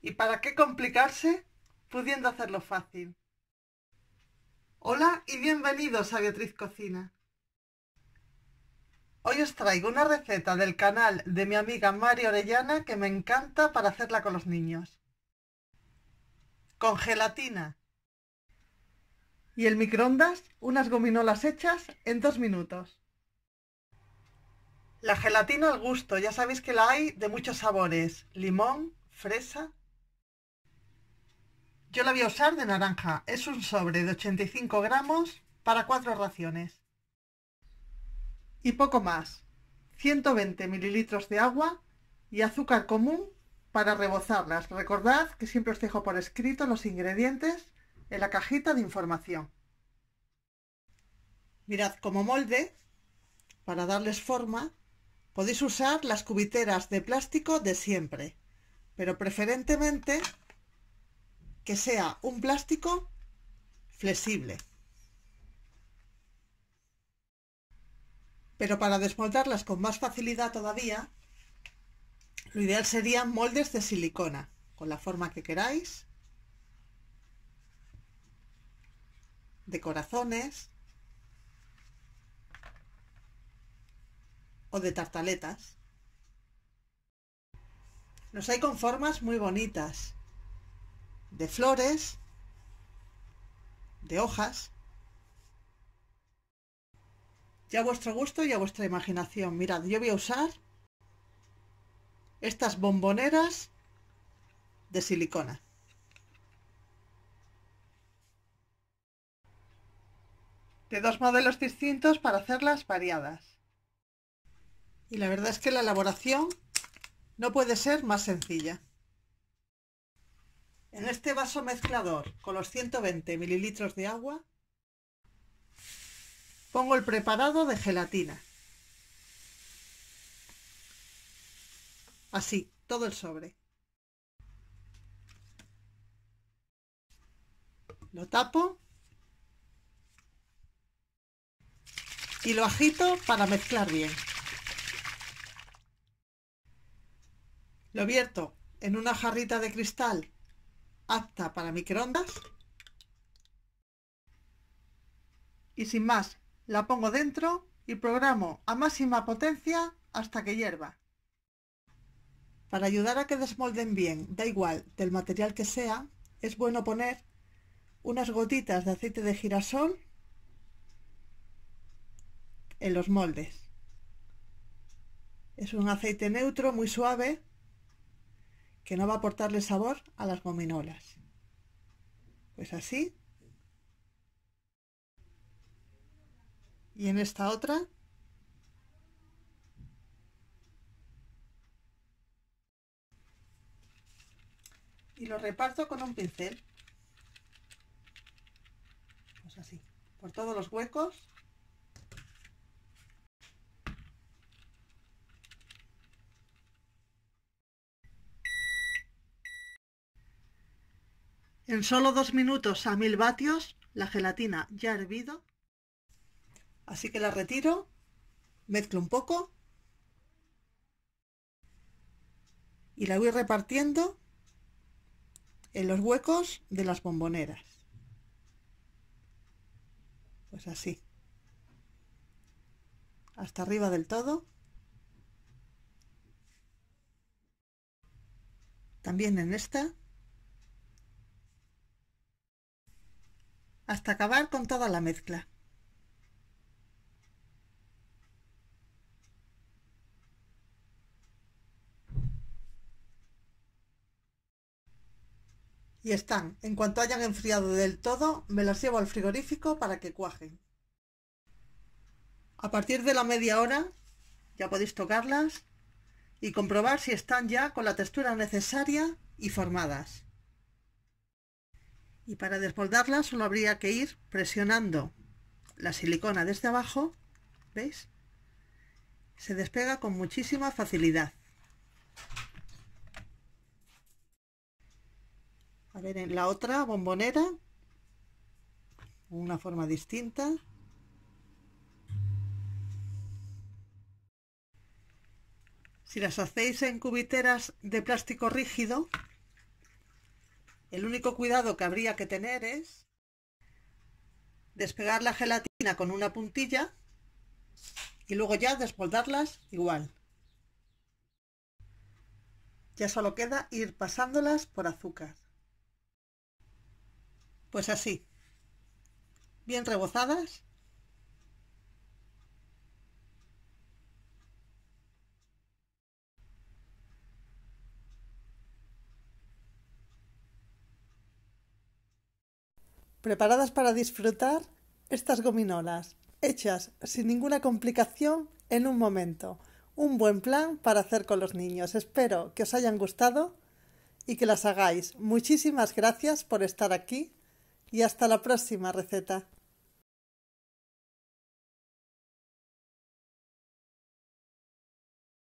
¿Y para qué complicarse? Pudiendo hacerlo fácil. Hola y bienvenidos a Beatriz Cocina. Hoy os traigo una receta del canal de mi amiga Mari Orellana que me encanta para hacerla con los niños. Con gelatina. Y el microondas, unas gominolas hechas en dos minutos. La gelatina al gusto, ya sabéis que la hay de muchos sabores, limón, fresa, yo la voy a usar de naranja. Es un sobre de 85 gramos para cuatro raciones. Y poco más. 120 mililitros de agua y azúcar común para rebozarlas. Recordad que siempre os dejo por escrito los ingredientes en la cajita de información. Mirad, como molde, para darles forma, podéis usar las cubiteras de plástico de siempre, pero preferentemente que sea un plástico flexible. Pero para desmoldarlas con más facilidad todavía, lo ideal serían moldes de silicona, con la forma que queráis, de corazones o de tartaletas. Los hay con formas muy bonitas, de flores, de hojas. Ya a vuestro gusto y a vuestra imaginación. Mirad, yo voy a usar estas bomboneras de silicona. De dos modelos distintos para hacerlas variadas. Y la verdad es que la elaboración no puede ser más sencilla. En este vaso mezclador con los 120 mililitros de agua pongo el preparado de gelatina. Así, todo el sobre. Lo tapo y lo agito para mezclar bien. Lo vierto en una jarrita de cristal apta para microondas. Y sin más, la pongo dentro y programo a máxima potencia hasta que hierva. Para ayudar a que desmolden bien, da igual del material que sea, es bueno poner unas gotitas de aceite de girasol en los moldes. Es un aceite neutro, muy suave, que no va a aportarle sabor a las gominolas. Pues así. Y en esta otra. Y lo reparto con un pincel. Pues así. Por todos los huecos. En solo dos minutos a mil vatios, la gelatina ya ha hervido. Así que la retiro, mezclo un poco y la voy repartiendo en los huecos de las bomboneras. Pues así. Hasta arriba del todo. También en esta. hasta acabar con toda la mezcla. Y están, en cuanto hayan enfriado del todo, me las llevo al frigorífico para que cuajen. A partir de la media hora ya podéis tocarlas y comprobar si están ya con la textura necesaria y formadas. Y para desbordarla solo habría que ir presionando la silicona desde abajo, ¿veis? Se despega con muchísima facilidad. A ver, en la otra bombonera, una forma distinta. Si las hacéis en cubiteras de plástico rígido, el único cuidado que habría que tener es despegar la gelatina con una puntilla y luego ya despoldarlas igual. Ya solo queda ir pasándolas por azúcar. Pues así, bien rebozadas preparadas para disfrutar estas gominolas, hechas sin ninguna complicación en un momento. Un buen plan para hacer con los niños. Espero que os hayan gustado y que las hagáis. Muchísimas gracias por estar aquí y hasta la próxima receta.